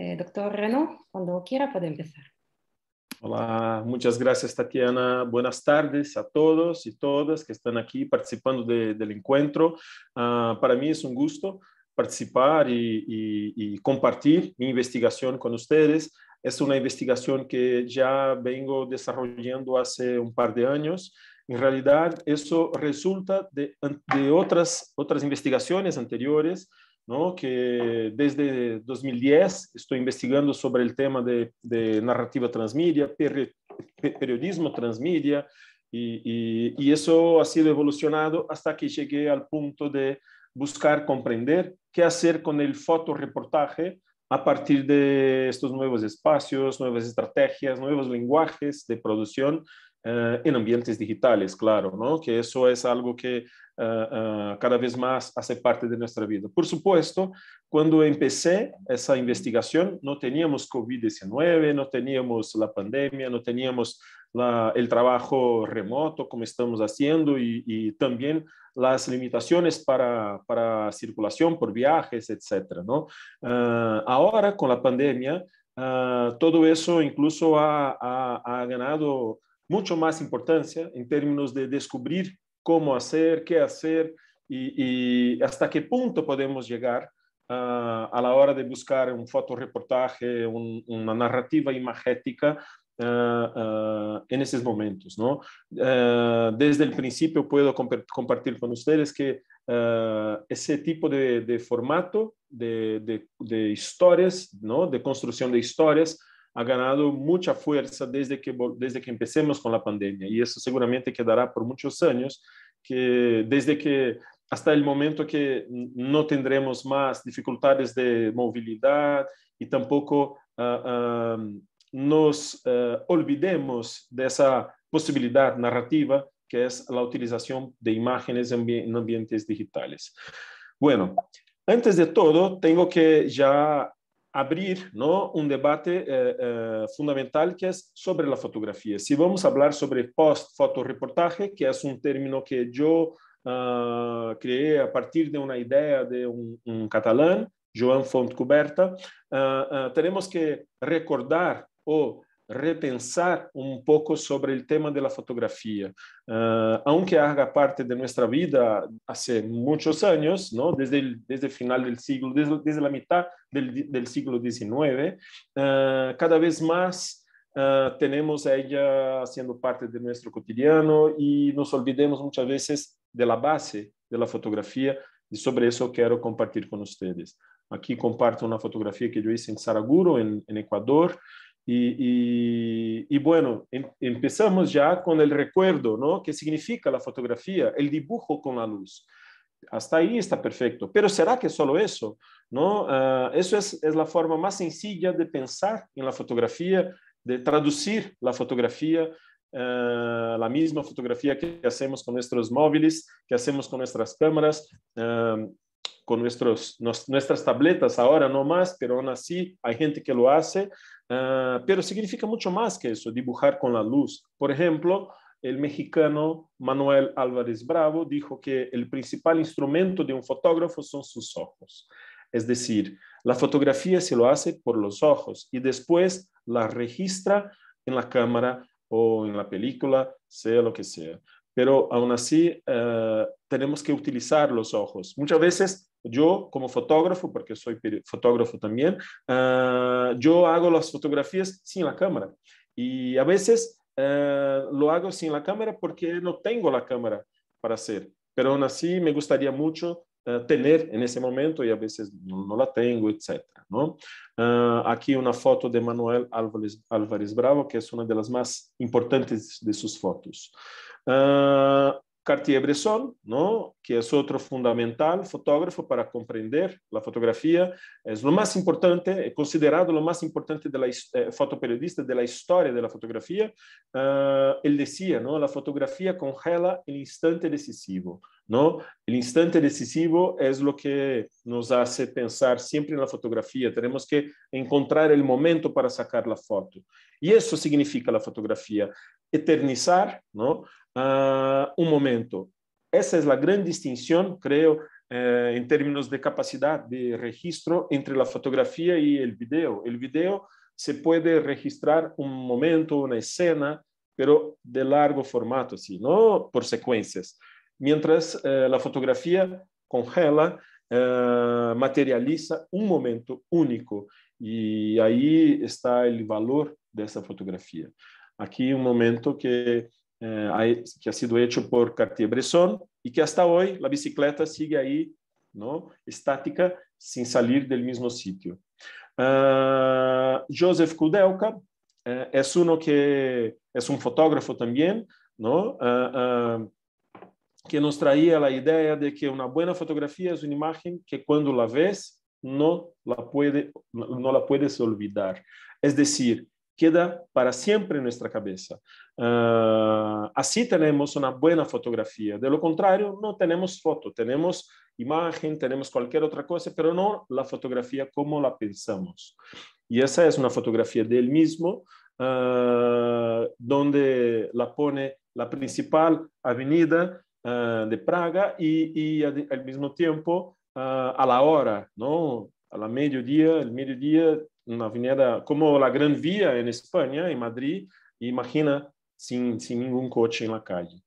Eh, doctor Reno, cuando quiera puede empezar. Hola, muchas gracias Tatiana. Buenas tardes a todos y todas que están aquí participando del encuentro. Ah, para mí es un gusto participar y, compartir mi investigación con ustedes. Es una investigación que ya vengo desarrollando hace un par de años. En realidad, eso resulta de, de otras, otras investigaciones anteriores que desde 2010 estoy investigando sobre el tema de, narrativa transmedia, periodismo transmedia, y, y, eso ha sido evolucionado hasta que llegué al punto de buscar comprender qué hacer con el fotoreportaje a partir de estos nuevos espacios, nuevas estrategias, nuevos lenguajes de producción eh, en ambientes digitales, claro, ¿no? que eso es algo que eh, eh, cada vez más hace parte de nuestra vida. Por supuesto, cuando empecé esa investigación, no teníamos COVID-19, no teníamos la pandemia, no teníamos el trabajo remoto como estamos haciendo y, también las limitaciones para, para, circulación por viajes, etcétera, ¿no? ahora, con la pandemia, todo eso incluso ha ganado mucho más importancia en términos de descubrir cómo hacer, qué hacer y, hasta qué punto podemos llegar ah, a la hora de buscar un fotoreportaje, un, una narrativa imagética ah, ah, en esos momentos. ¿no? desde el principio puedo compartir con ustedes que ese tipo de, formato de, de, historias, ¿no? de construcción de historias, ha ganado mucha fuerza desde que, desde que empecemos con la pandemia y eso seguramente quedará por muchos años, que desde que hasta el momento que no tendremos más dificultades de movilidad y tampoco ah, ah, nos ah, olvidemos de esa posibilidad narrativa que es la utilización de imágenes en ambientes digitales. Bueno, antes de todo, tengo que ya abrir ¿no? un debate eh, eh, fundamental que es sobre la fotografía. Si vamos a hablar sobre post-fotoreportaje, que es un término que yo ah, creé a partir de una idea de un, catalán, Joan Fontcuberta, ah, ah, tenemos que recordar o repensar un poco sobre el tema de la fotografía. Ah, aunque haga parte de nuestra vida hace muchos años, ¿no? desde, el, desde final del siglo, desde, la mitad del, siglo XIX, ah, cada vez más ah, tenemos a ella siendo parte de nuestro cotidiano y nos olvidemos muchas veces de la base de la fotografía y sobre eso quiero compartir con ustedes. Aquí comparto una fotografía que yo hice en Saraguro, en Ecuador, y, bueno, em, empezamos ya con el recuerdo, ¿no? ¿Qué significa la fotografía? El dibujo con la luz. Hasta ahí está perfecto. Pero ¿será que solo eso? ¿No? Ah, eso es, la forma más sencilla de pensar en la fotografía, de traducir la fotografía ah, la misma fotografía que hacemos con nuestros móviles, que hacemos con nuestras cámaras, ah, con nuestros, nuestras tabletas ahora no más, pero aún así hay gente que lo hace, Ah, pero significa mucho más que eso, dibujar con la luz. Por ejemplo, el mexicano Manuel Álvarez Bravo dijo que el principal instrumento de un fotógrafo son sus ojos. Es decir, la fotografía se lo hace por los ojos y después la registra en la cámara o en la película, sea lo que sea. Pero aún así, ah, tenemos que utilizar los ojos. Muchas veces yo, como fotógrafo, porque soy fotógrafo también, ah, yo hago las fotografías sin la cámara. Y a veces ah, lo hago sin la cámara porque no tengo la cámara para hacer. Pero aún así me gustaría mucho ah, tener en ese momento y a veces no, la tengo, etc. aquí una foto de Manuel Álvarez, Álvarez, Bravo, que es una de las más importantes de sus fotos. Cartier-Bresson, ¿no? que es otro fundamental fotógrafo para comprender la fotografía, es lo más importante, eh, considerado lo más importante de la eh, fotoperiodista de la historia de la fotografía. Ah, él decía, ¿no? la fotografía congela el instante decisivo. ¿no? El instante decisivo es lo que nos hace pensar siempre en la fotografía. Tenemos que encontrar el momento para sacar la foto. Y eso significa la fotografía, eternizar, ¿no? Ah, un momento. Esa es la gran distinción, creo, eh, en términos de capacidad de registro entre la fotografía y el video. El video se puede registrar un momento, una escena, pero de largo formato, ¿sí? no por secuencias. Mientras eh, la fotografía congela, eh, materializa un momento único y ahí está el valor de esa fotografía. Aquí un momento que eh, que ha sido hecho por Cartier-Bresson y que hasta hoy la bicicleta sigue ahí, ¿no? estática, sin salir del mismo sitio. Ah, Joseph Kudelka eh, es uno que es un fotógrafo también, ¿no? Ah, ah, que nos traía la idea de que una buena fotografía es una imagen que cuando la ves no la, puede, no la puedes olvidar. Es decir, queda para siempre en nuestra cabeza. Ah, así tenemos una buena fotografía. De lo contrario, no tenemos foto, tenemos imagen, tenemos cualquier otra cosa, pero no la fotografía como la pensamos. Y esa es una fotografía del mismo, ah, donde la pone la principal avenida ah, de Praga y, al mismo tiempo a la hora, ¿no? A la mediodía, el mediodía una avenida como la Gran Vía en España, en Madrid, imagina sin, ningún coche en la calle.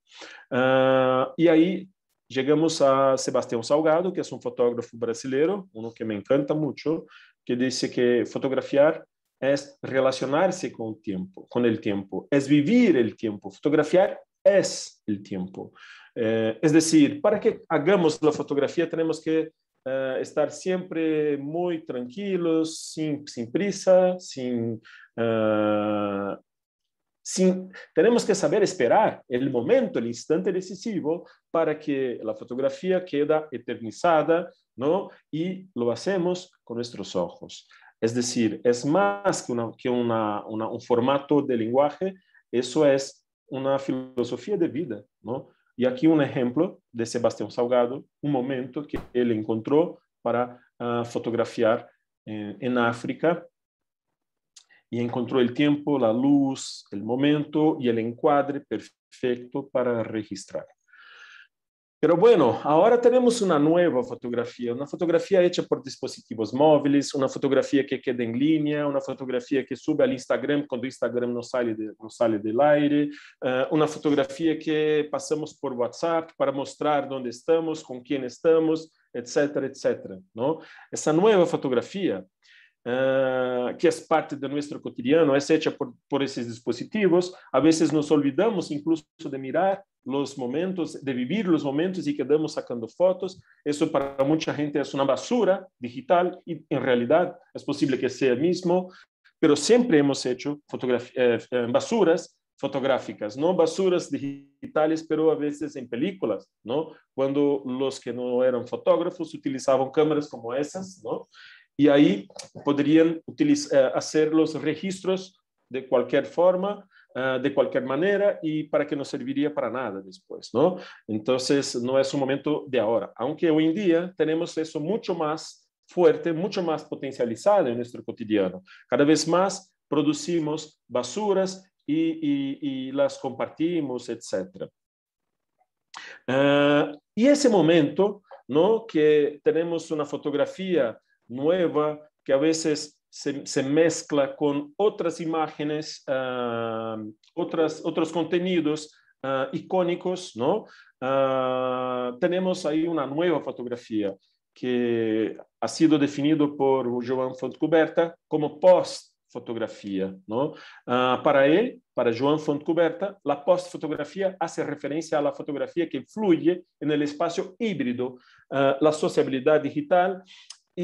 Ah, y ahí llegamos a Sebastián Salgado, que es un fotógrafo brasileiro, uno que me encanta mucho, que dice que fotografiar es relacionarse con el tiempo, es el tiempo. vivir el tiempo, fotografiar es el tiempo. Eh, es decir, para que hagamos la fotografía tenemos que eh, estar siempre muy tranquilos, sin, sin prisa, sin, eh, sin... Tenemos que saber esperar el momento, el instante decisivo para que la fotografía queda eternizada, ¿no? Y lo hacemos con nuestros ojos. Es decir, es más que, una, que un formato de lenguaje, eso es una filosofía de vida, ¿no? Y aquí un ejemplo de Sebastián Salgado, un momento que él encontró para ah, fotografiar eh, en África y encontró el tiempo, la luz, el momento y el encuadre perfecto para registrar. Pero bueno, ahora tenemos una nueva fotografía, una fotografía hecha por dispositivos móviles, una fotografía que queda en línea, una fotografía que sube al Instagram cuando Instagram no sale, de, no sale del aire, uh, una fotografía que pasamos por WhatsApp para mostrar dónde estamos, con quién estamos, etc., etc. ¿no? Esa nueva fotografía Eh, que es parte de nuestro cotidiano, es hecha por, esos dispositivos. A veces nos olvidamos incluso de mirar los momentos, de vivir los momentos y quedamos sacando fotos. Eso para mucha gente es una basura digital y en realidad es posible que sea mismo, pero siempre hemos hecho eh, eh, basuras fotográficas, no basuras digitales, pero a veces en películas, ¿no? Cuando los que no eran fotógrafos utilizaban cámaras como esas, ¿no? y ahí podrían eh, hacer los registros de cualquier forma, eh, de cualquier manera y para que no serviría para nada después, ¿no? Entonces, no es un momento de ahora, aunque hoy en día tenemos eso mucho más fuerte, mucho más potencializado en nuestro cotidiano. Cada vez más producimos basuras y, las compartimos, etc. Eh, y ese momento, ¿no? Que tenemos una fotografía nueva, que a veces se, mezcla con otras imágenes, ah, otras, otros contenidos ah, icónicos, ¿no? Ah, tenemos ahí una nueva fotografía que ha sido definido por Joan Fontcuberta como post-fotografía. ¿no? para él, para Joan Fontcuberta, la post-fotografía hace referencia a la fotografía que fluye en el espacio híbrido, la sociabilidad digital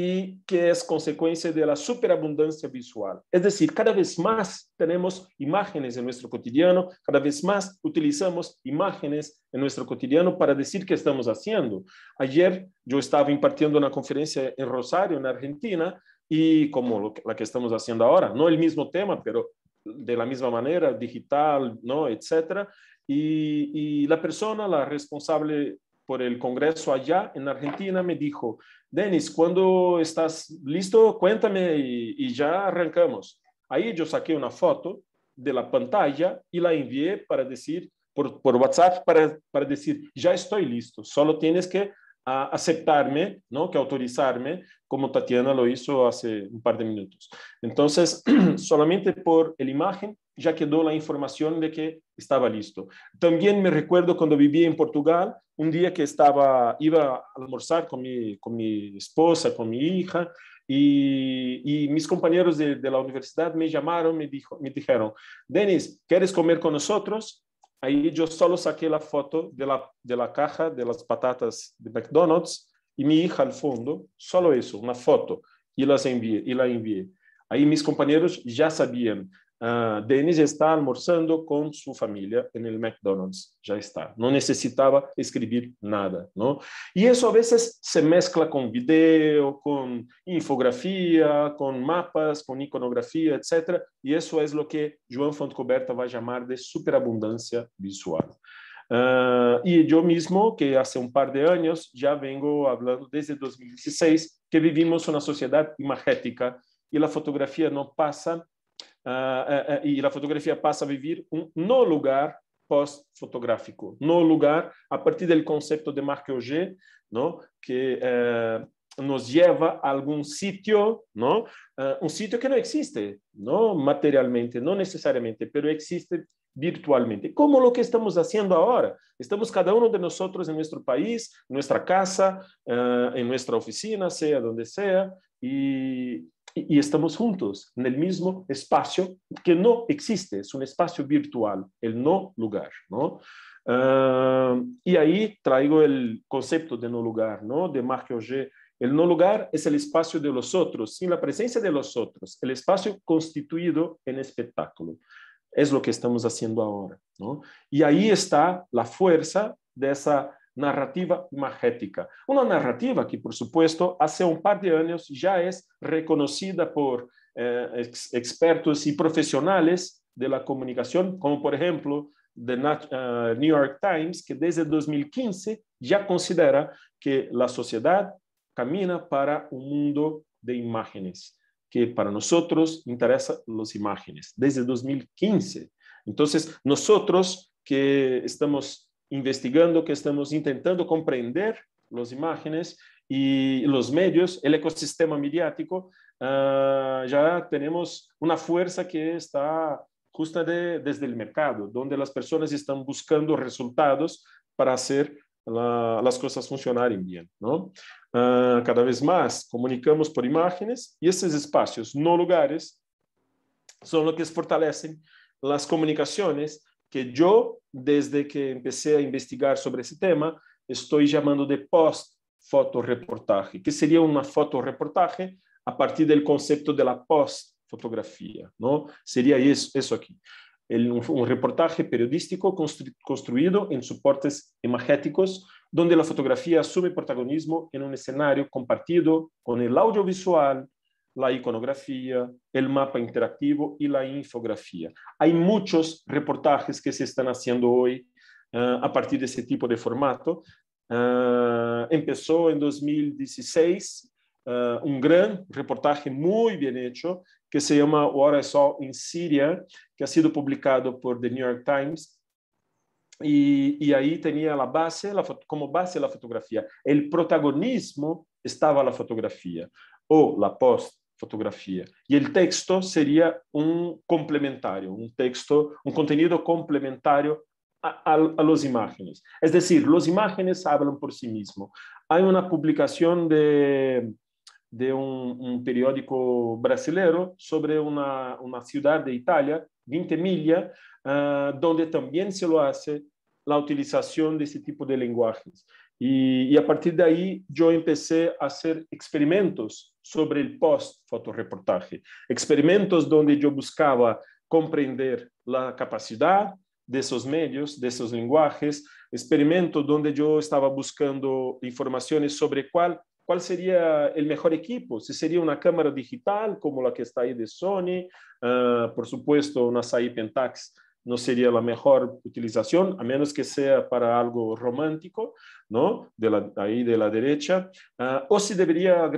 y que es consecuencia de la superabundancia visual. Es decir, cada vez más tenemos imágenes en nuestro cotidiano, cada vez más utilizamos imágenes en nuestro cotidiano para decir qué estamos haciendo. Ayer yo estaba impartiendo una conferencia en Rosario, en Argentina, y como la que estamos haciendo ahora, no el mismo tema, pero de la misma manera, digital, ¿no? etcétera. y la persona, la responsable por el Congreso allá en Argentina me dijo, Denis, cuando estás listo, cuéntame y, ya arrancamos. Ahí yo saqué una foto de la pantalla y la envié para decir, por, WhatsApp, para, para decir, ya estoy listo, solo tienes que aceptarme, ¿no? que autorizarme, como Tatiana lo hizo hace un par de minutos. Entonces, solamente por la imagen ya quedó la información de que estaba listo. También me recuerdo cuando vivía en Portugal, un día que estaba, iba a almorzar con mi, con mi esposa, con mi hija, y, mis compañeros de, la universidad me llamaron, me, dijo, me dijeron, Denis, ¿quieres comer con nosotros? Ahí yo solo saqué la foto de la, de la caja de las patatas de McDonald's y mi hija al fondo, solo eso, una foto, y, las envié, y la envié. Ahí mis compañeros ya sabían. Ah, Denis está almorzando con su familia en el McDonald's, ya está, no necesitaba escribir nada, ¿no? Y eso a veces se mezcla con video, con infografía, con mapas, con iconografía, etc. Y eso es lo que Joan Fontcoberta va a llamar de superabundancia visual. Ah, y yo mismo, que hace un par de años, ya vengo hablando desde 2016, que vivimos una sociedad imagética y la fotografía no pasa Ah, eh, eh, y la fotografía pasa a vivir un no lugar post fotográfico no lugar a partir del concepto de Marc Auger, que eh, nos lleva a algún sitio, ¿no? un sitio que no existe, ¿no? Materialmente, no necesariamente, pero existe virtualmente. Como lo que estamos haciendo ahora. Estamos cada uno de nosotros en nuestro país, nuestra casa, en nuestra oficina, sea donde sea, y, y estamos juntos en el mismo espacio que no existe, es un espacio virtual, el no lugar, ¿no? Ah, y ahí traigo el concepto de no lugar, ¿no? De Marc Auger. El no lugar es el espacio de los otros, sin la presencia de los otros, el espacio constituido en espectáculo. Es lo que estamos haciendo ahora, ¿no? Y ahí está la fuerza de esa narrativa imagética. Una narrativa que, por supuesto, hace un par de años ya es reconocida por eh, expertos y profesionales de la comunicación, como por ejemplo The eh, New York Times, que desde 2015 ya considera que la sociedad camina para un mundo de imágenes, que para nosotros interesan las imágenes, desde 2015. Entonces, nosotros que estamos investigando, que estamos intentando comprender las imágenes y los medios, el ecosistema mediático, ah, ya tenemos una fuerza que está justa desde el mercado, donde las personas están buscando resultados para hacer las cosas funcionar bien. Ah, cada vez más comunicamos por imágenes y estos espacios, no lugares, son los que fortalecen las comunicaciones que yo, desde que empecé a investigar sobre ese tema, estoy llamando de post-fotoreportaje, que sería una fotoreportaje a partir del concepto de la post-fotografía, ¿no? Sería eso, eso aquí. un, reportaje periodístico construido en soportes imagéticos, donde la fotografía asume protagonismo en un escenario compartido con el audiovisual, la iconografía, el mapa interactivo y la infografía. Hay muchos reportajes que se están haciendo hoy eh, a partir de ese tipo de formato. Eh, empezó en 2016 eh, un gran reportaje muy bien hecho que se llama Hora is Sol en Siria, que ha sido publicado por The New York Times. Y, ahí tenía la base, la, como base la fotografía. El protagonismo estaba la fotografía o la post y y el texto sería un complementario, un texto, un contenido complementario a, a, los imágenes. Es decir, los imágenes hablan por sí mismo. Hay una publicación de, de un, periódico brasileño sobre una ciudad de Italia, 20 millas, ah, donde también se lo hace la utilización de este tipo de lenguajes. Y, a partir de ahí yo empecé a hacer experimentos sobre el post-fotoreportaje, experimentos donde yo buscaba comprender la capacidad de esos medios, de esos lenguajes, experimentos donde yo estaba buscando informaciones sobre cuál, sería el mejor equipo, si sería una cámara digital como la que está ahí de Sony, ah, por supuesto una SAI Pentax no sería la mejor utilización, a menos que sea para algo romántico, ¿no? De ahí de la derecha. Ah, o si debería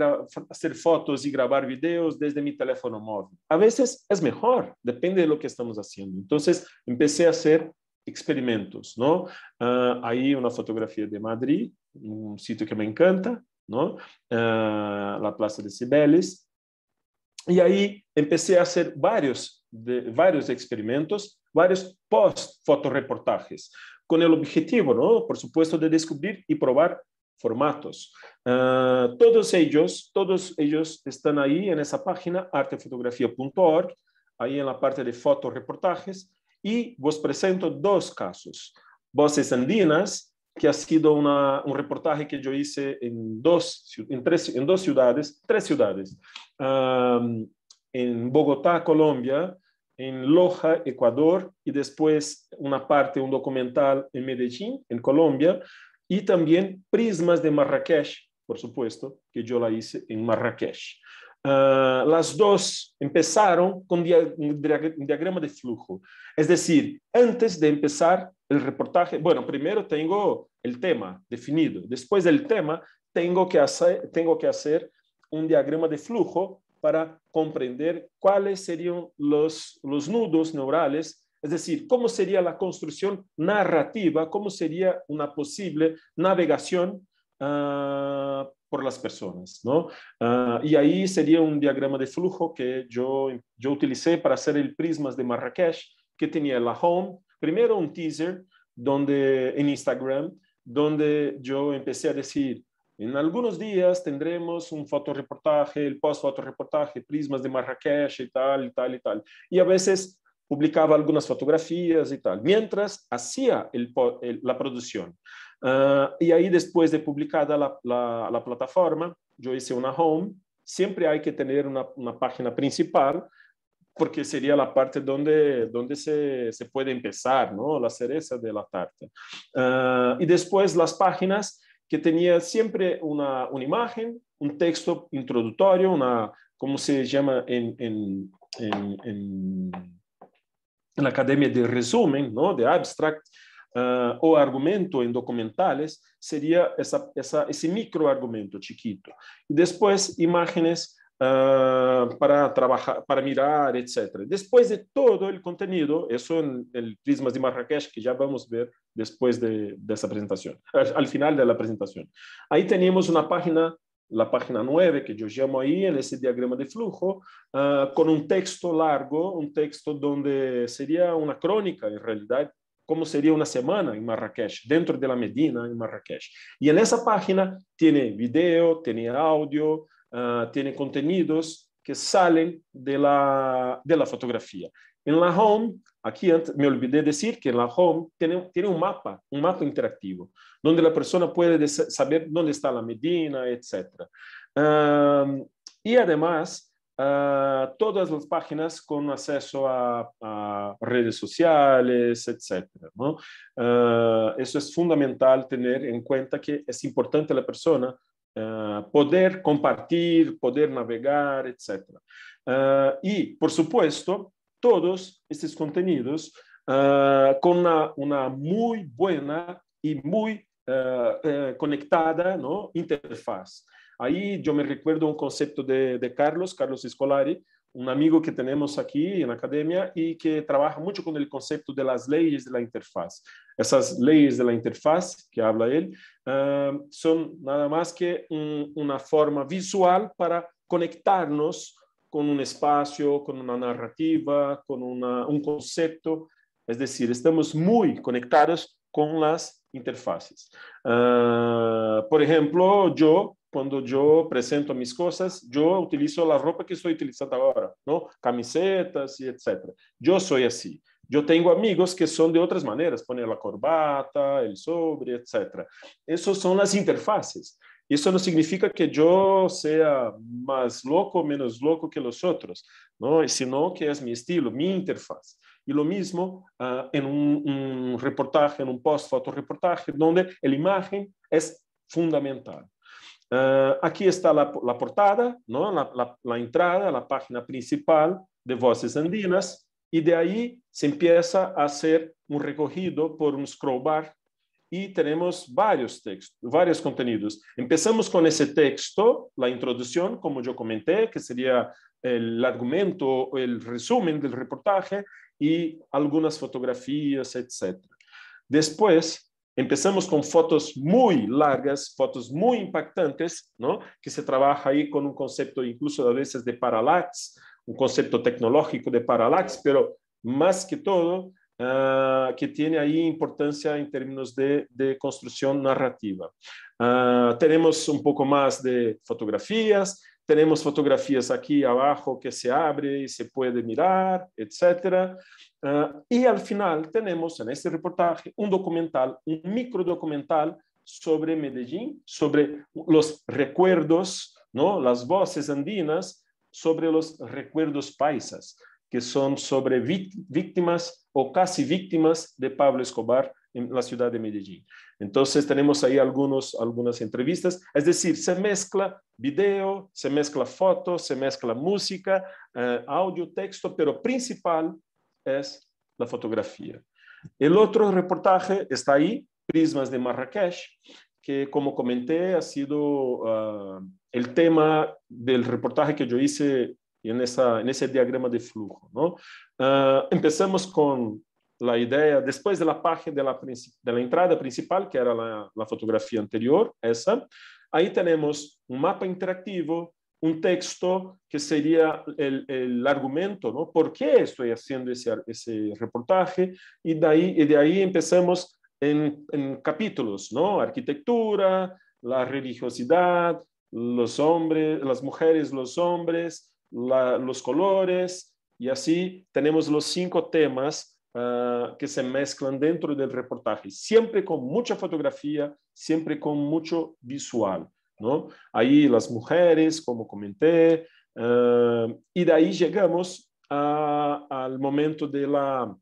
hacer fotos y grabar videos desde mi teléfono móvil. A veces es mejor, depende de lo que estamos haciendo. Entonces empecé a hacer experimentos, ¿no? Ah, ahí una fotografía de Madrid, un sitio que me encanta, ¿no? Ah, la Plaza de Cibeles. Y ahí empecé a hacer varios, varios experimentos varios post-fotoreportajes, con el objetivo, por supuesto, de descubrir y probar formatos. Ah, todos ellos, todos ellos están ahí en esa página artefotografía.org, ahí en la parte de fotoreportajes, y vos presento dos casos. Voces Andinas, que ha sido un reportaje que yo hice en dos, en dos ciudades, tres ciudades, ah, en Bogotá, Colombia, en Loja, Ecuador, y después una parte, un documental en Medellín, en Colombia, y también Prismas de Marrakech, por supuesto, que yo la hice en Marrakech. Ah, las dos empezaron con un diagrama de flujo. Es decir, antes de empezar el reportaje, bueno, primero tengo el tema definido, después del tema tengo que hacer, tengo que hacer un diagrama de flujo para comprender cuáles serían los, los nudos neurales, es decir, cómo sería la construcción narrativa, cómo sería una posible navegación ah, por las personas. ¿no? Ah, y ahí sería un diagrama de flujo que yo, yo utilicé para hacer el Prismas de Marrakech, que tenía la home, primero un teaser donde, en Instagram, donde yo empecé a decir, en algunos días tendremos un fotoreportaje, el post-fotoreportaje, prismas de Marrakech y tal, y tal, y tal. Y a veces publicaba algunas fotografías y tal, mientras hacía la producción. Ah, y ahí después de publicada la, plataforma, yo hice una home, siempre hay que tener una, página principal, porque sería la parte donde, donde se, se puede empezar, ¿no? La cereza de la tarta. Ah, y después las páginas que tenía siempre una, una imagen, un texto introductorio, una, ¿cómo se llama en, en, la academia de resumen, ¿no? de abstract, ah, o argumento en documentales, sería esa, esa, ese microargumento chiquito. Después, imágenes eh, para trabajar, para mirar, etc. Después de todo el contenido, eso en el Prismas de Marrakech, que ya vamos a ver después de, esa presentación, al, final de la presentación. Ahí tenemos una página, la página 9, que yo llamo ahí en ese diagrama de flujo, eh, con un texto largo, un texto donde sería una crónica en realidad, cómo sería una semana en Marrakech, dentro de la Medina en Marrakech. Y en esa página tiene video, tiene audio, Ah, tiene contenidos que salen de la, de la fotografía. En la home, aquí me olvidé decir que en la home tiene, tiene un mapa, un mapa interactivo, donde la persona puede saber dónde está la medina, etc. y además, ah, todas las páginas con acceso a, redes sociales, etc. ¿no? Ah, eso es fundamental tener en cuenta que es importante la persona eh, poder compartir, poder navegar, etc. Eh, y, por supuesto, todos estos contenidos eh, con una, muy buena y muy conectada interfaz. Ahí yo me recuerdo un concepto de, de Carlos, Carlos escolari un amigo que tenemos aquí en la academia y que trabaja mucho con el concepto de las leyes de la interfaz. Esas leyes de la interfaz que habla él eh, son nada más que una forma visual para conectarnos con un espacio, con una narrativa, con un concepto. Es decir, estamos muy conectados con las interfaces. Eh, por ejemplo, yo cuando yo presento mis cosas, yo utilizo la ropa que estoy utilizando ahora, ¿no? Camisetas y etcétera. Yo soy así. Yo tengo amigos que son de otras maneras, poner la corbata, el sobre, etcétera. Esas son las interfaces. Eso no significa que yo sea más loco o menos loco que los otros, sino que es mi estilo, mi interfaz. Y lo mismo ah, en un, reportaje, en un post reportaje, donde la imagen es fundamental. Eh, aquí está la, portada, ¿no? La, entrada, la página principal de Voces Andinas, y de ahí se empieza a hacer un recogido por un scroll bar y tenemos varios textos, varios contenidos. Empezamos con ese texto, la introducción, como yo comenté, que sería el argumento, el resumen del reportaje y algunas fotografías, etc. Después Empezamos con fotos muy largas, fotos muy impactantes, ¿no? que se trabaja ahí con un concepto incluso a veces de parallax, un concepto tecnológico de parallax, pero más que todo ah, que tiene ahí importancia en términos de, de construcción narrativa. Ah, tenemos un poco más de fotografías, tenemos fotografías aquí abajo que se abre y se puede mirar, etc. Ah, y al final tenemos en este reportaje un documental, un micro documental sobre Medellín, sobre los recuerdos, las voces andinas, sobre los recuerdos paisas, que son sobre víctimas o casi víctimas de Pablo Escobar en la ciudad de Medellín. Entonces tenemos ahí algunos, algunas entrevistas, es decir, se mezcla video, se mezcla foto, se mezcla música, eh, audio, texto, pero principal es la fotografía. El otro reportaje está ahí, Prismas de Marrakech, que como comenté ha sido ah, el tema del reportaje que yo hice en, en ese diagrama de flujo. ¿no? Ah, empezamos con la idea, después de la página de la, entrada principal, que era la, fotografía anterior, esa, ahí tenemos un mapa interactivo, un texto que sería el, argumento, ¿no? ¿Por qué estoy haciendo ese, ese reportaje? Y de ahí, y de ahí empezamos en, capítulos, ¿no? Arquitectura, la religiosidad, los hombres, las mujeres, los hombres, los colores, y así tenemos los cinco temas eh, que se mezclan dentro del reportaje, siempre con mucha fotografía, siempre con mucho visual. ¿no? Ahí las mujeres, como comenté, eh, y de ahí llegamos al momento de la,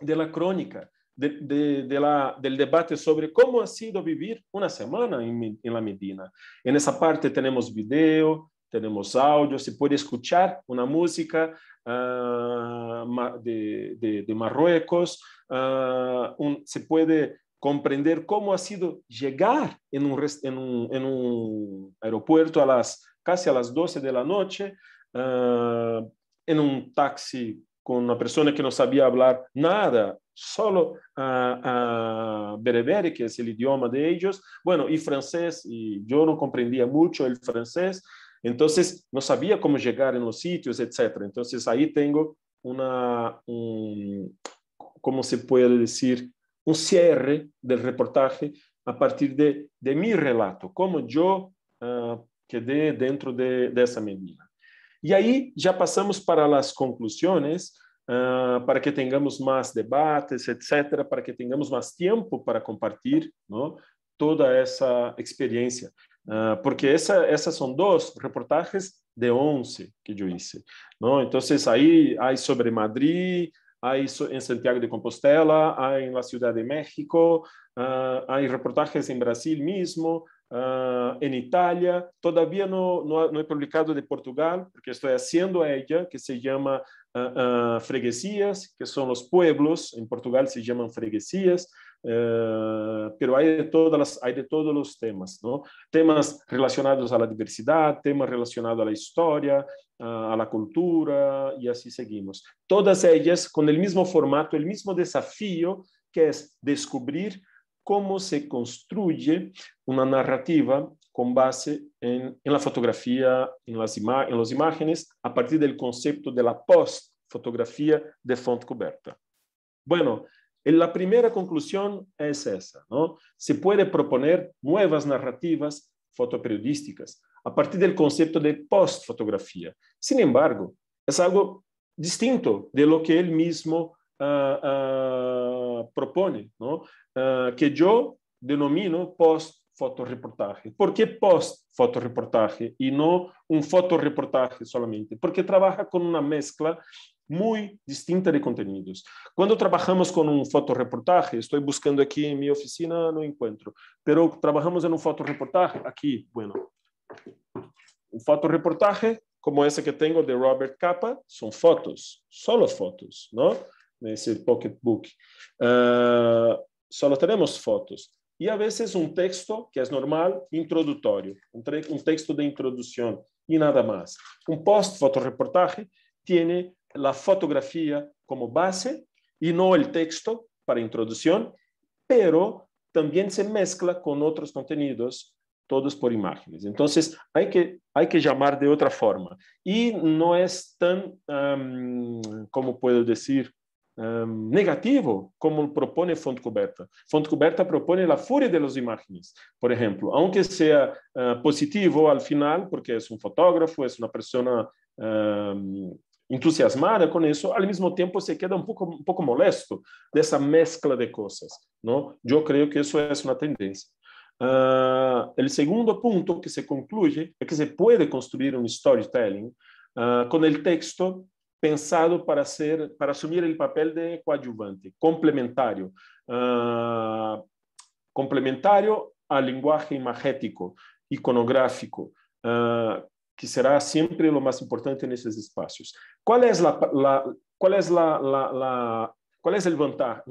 de la crónica. de, de la, del debate sobre cómo ha sido vivir una semana en, en, la Medina. En esa parte tenemos video, tenemos audio, se puede escuchar una música ah, de, de, Marruecos, ah, se puede comprender cómo ha sido llegar en un, en un, aeropuerto a las, casi a las 12 de la noche ah, en un taxi con una persona que no sabía hablar nada, solo berebere, que es el idioma de ellos, bueno, y francés, y yo no comprendía mucho el francés, entonces, no sabía cómo llegar en los sitios, etc. Entonces, ahí tengo una, cómo como se puede decir, un cierre del reportaje a partir de, mi relato, como yo ah, quedé dentro de, esa medida. Y ahí ya pasamos para las conclusiones, ah, para que tengamos más debates, etc., para que tengamos más tiempo para compartir toda esa experiencia. Ah, porque essa, son dos reportajes de 11 que yo hice. Entonces ahí hay sobre Madrid, hay en Santiago de Compostela, hay en La Ciudad de México, ah, hay reportajes en Brasil mismo, ah, en Italia, Todavía no he publicado de Portugal, porque estou fazendo ella, que se llama Freguesías, que son los pueblos, en Portugal se llaman freguesias. Eh, pero hay de, todas las, hay de todos los temas, ¿no? Temas relacionados a la diversidad, temas relacionados a la historia, a la cultura y así seguimos. Todas ellas con el mismo formato, el mismo desafío que es descubrir cómo se construye una narrativa con base en, la fotografía, en las, en imágenes, a partir del concepto de la post-fotografía de fondo cubierta. Bueno, la primera conclusión es esa, ¿no? Se puede proponer nuevas narrativas fotoperiodísticas a partir del concepto de postfotografía. Sin embargo, es algo distinto de lo que él mismo ah, ah, propone, ah, que yo denomino postfotoreportaje. ¿Por qué postfotoreportaje y no un fotoreportaje solamente? Porque trabaja con una mezcla muy distinta de contenidos. Cuando trabajamos con un fotoreportaje, estoy buscando aquí en mi oficina, no encuentro, pero trabajamos en un fotoreportaje, aquí, bueno, un fotoreportaje como ese que tengo de Robert Capa, son fotos, solo fotos, ¿no? En ese pocketbook. Ah, solo tenemos fotos. Y a veces un texto que es normal, introductorio, un, un texto de introducción y nada más. Un post-fotoreportaje tiene la fotografía como base y no el texto para introducción, pero también se mezcla con otros contenidos, todos por imágenes. Entonces, hay que, hay que llamar de otra forma. Y no es tan, como puedo decir, negativo como propone Fontcuberta Cuberta propone la furia de las imágenes, por ejemplo, aunque sea eh, positivo al final, porque es un fotógrafo, es una persona entusiasmada con eso, al mismo tiempo se queda un poco, un poco molesto de esa mezcla de cosas, ¿no? Yo creo que eso es una tendencia. Ah, el segundo punto que se concluye es que se puede construir un storytelling ah, con el texto pensado para, ser, para asumir el papel de coadyuvante, complementario, ah, complementario al lenguaje imagético, iconográfico, que será sempre o mais importante nesses espaços. Qual é a la, é cuál la, la, é la, cuál es el ventaja,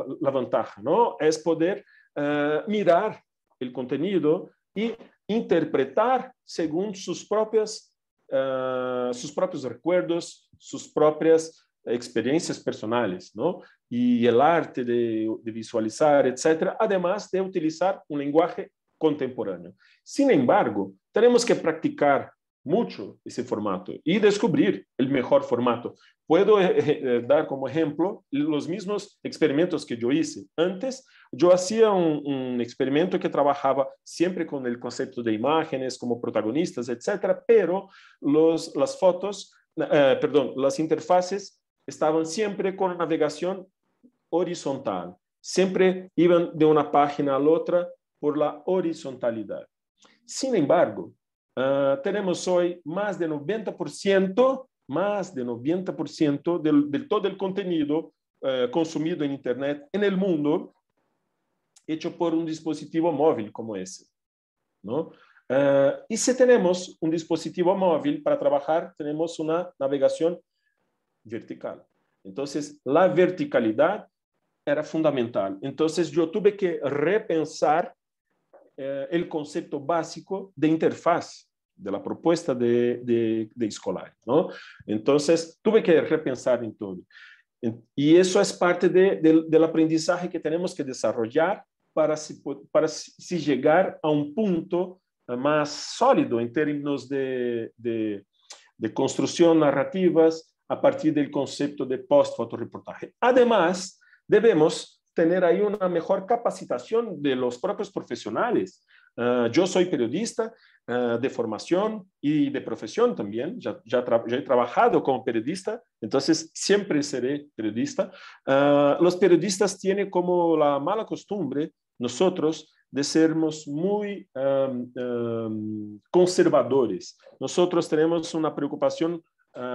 Es poder uh, mirar o conteúdo e interpretar segundo suas próprias uh, eh, sus recuerdos, suas próprias experiências personais, não? E o arte de, de, visualizar, etc., además de utilizar um linguagem contemporâneo. Sin embargo, temos que praticar mucho ese formato y descubrir el mejor formato. Puedo eh, eh, eh, dar como ejemplo los mismos experimentos que yo hice. Antes yo hacía un, experimento que trabajaba siempre con el concepto de imágenes como protagonistas, etcétera, pero los, las fotos, perdón, las interfaces estaban siempre con navegación horizontal. Siempre iban de una página a la otra por la horizontalidad. Sin embargo, Ah, tenemos hoy más de 90%, más de 90% del, de todo el contenido ah, consumido en Internet en el mundo hecho por un dispositivo móvil como ese. ¿no? Ah, y si tenemos un dispositivo móvil para trabajar, tenemos una navegación vertical. Entonces, la verticalidad era fundamental. Entonces, yo tuve que repensar eh, el concepto básico de interfaz de la propuesta de, de, escolar, Entonces, tuve que repensar en todo. Y eso es parte del aprendizaje que tenemos que desarrollar para para llegar a un punto más sólido en términos de, construcción narrativas a partir del concepto de post-fotoreportaje. Además, debemos tener ahí una mejor capacitación de los propios profesionales eh, yo soy periodista eh, de formación y de profesión también, ya, he trabajado como periodista, entonces siempre seré periodista. Eh, los periodistas tienen como la mala costumbre, nosotros, de sermos muy em, em, conservadores. Nosotros tenemos una preocupación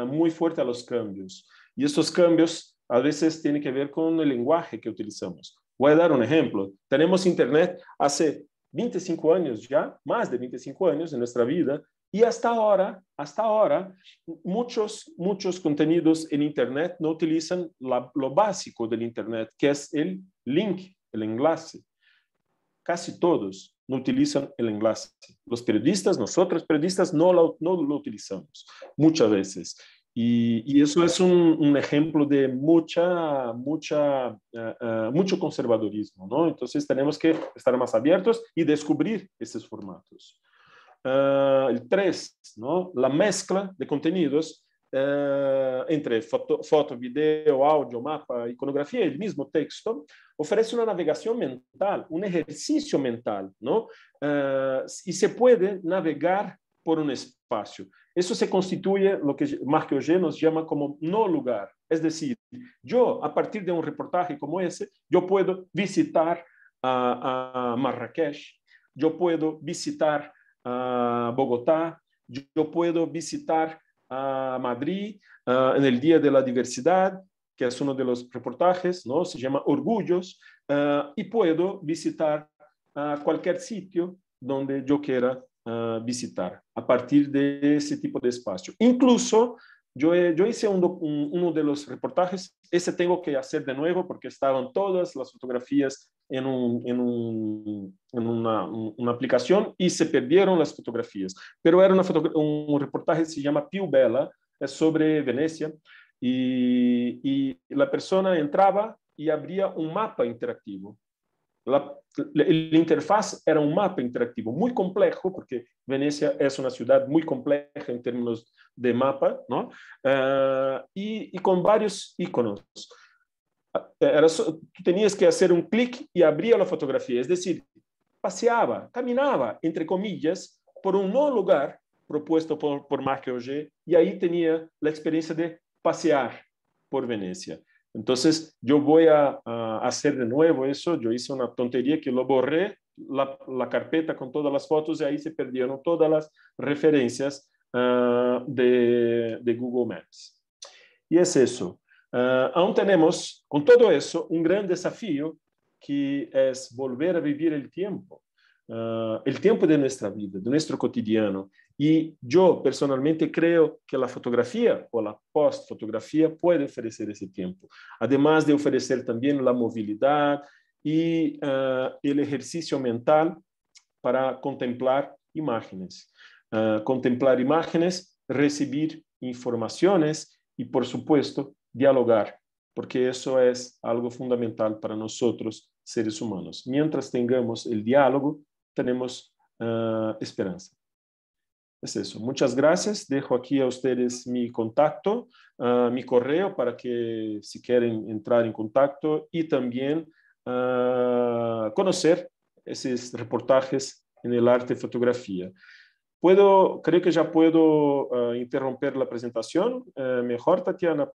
muy fuerte a los cambios y estos cambios a veces tienen que ver con el lenguaje que utilizamos. Voy a dar un ejemplo. Tenemos Internet hace 25 años ya, más de 25 años en nuestra vida, y hasta ahora, hasta ahora, muchos, muchos contenidos en Internet no utilizan lo básico del Internet, que es el link, el enlace. Casi todos no utilizan el enlace. Los periodistas, nosotros periodistas, no lo, no lo utilizamos muchas veces. Y, eso es un, ejemplo de mucha, mucha, eh, eh, mucho conservadurismo, ¿no? Entonces tenemos que estar más abiertos y descubrir estos formatos. Eh, el tres, La mezcla de contenidos entre foto, video, audio, mapa, iconografía y el mismo texto ofrece una navegación mental, un ejercicio mental, y se puede navegar por un espacio. Eso se constituye lo que Marc Auger nos llama como no lugar. Es decir, yo, a partir de un reportaje como ese, yo puedo visitar a, Marrakech, yo puedo visitar a Bogotá, yo puedo visitar a Madrid en el Día de la Diversidad, que es uno de los reportajes, ¿no? Se llama Orgullos, eh, y puedo visitar a cualquier sitio donde yo quiera Ah, visitar a partir de ese tipo de espacio. Incluso yo, yo hice uno de los reportajes, ese tengo que hacer de nuevo porque estaban todas las fotografías en, un, en, una, aplicación y se perdieron las fotografías. Pero era un reportaje se llama Piu Bella, es sobre Venecia. Y, y, la persona entraba y abría un mapa interactivo. La, interfaz era un mapa interactivo muy complejo, porque Venecia es una ciudad muy compleja en términos de mapa, ¿no? Eh, y, con varios iconos. Eh, tenías que hacer un clic y abría la fotografía, es decir, paseaba, caminaba, entre comillas, por un nuevo lugar propuesto por, por Marc y ahí tenía la experiencia de pasear por Venecia. Entonces, yo voy a, hacer de nuevo eso. Yo hice una tontería que lo borré, la, carpeta con todas las fotos y ahí se perdieron todas las referencias ah, de, Google Maps. Y es eso. Ah, aún tenemos, con todo eso, un gran desafío que es volver a vivir el tiempo. Ah, el tiempo de nuestra vida, de nuestro cotidiano, y yo personalmente creo que la fotografía o la postfotografía puede ofrecer ese tiempo, además de ofrecer también la movilidad y eh, el ejercicio mental para contemplar imágenes. Eh, contemplar imágenes, recibir informaciones y, por supuesto, dialogar, porque eso es algo fundamental para nosotros, seres humanos. Mientras tengamos el diálogo, tenemos eh, esperanza. Es eso. Muchas gracias. Dejo aquí a ustedes mi contacto, ah, mi correo para que si quieren entrar en contacto y también ah, conocer esos reportajes en el arte y fotografía. Puedo, creo que ya puedo ah, interrumpir la presentación. Eh, mejor, Tatiana,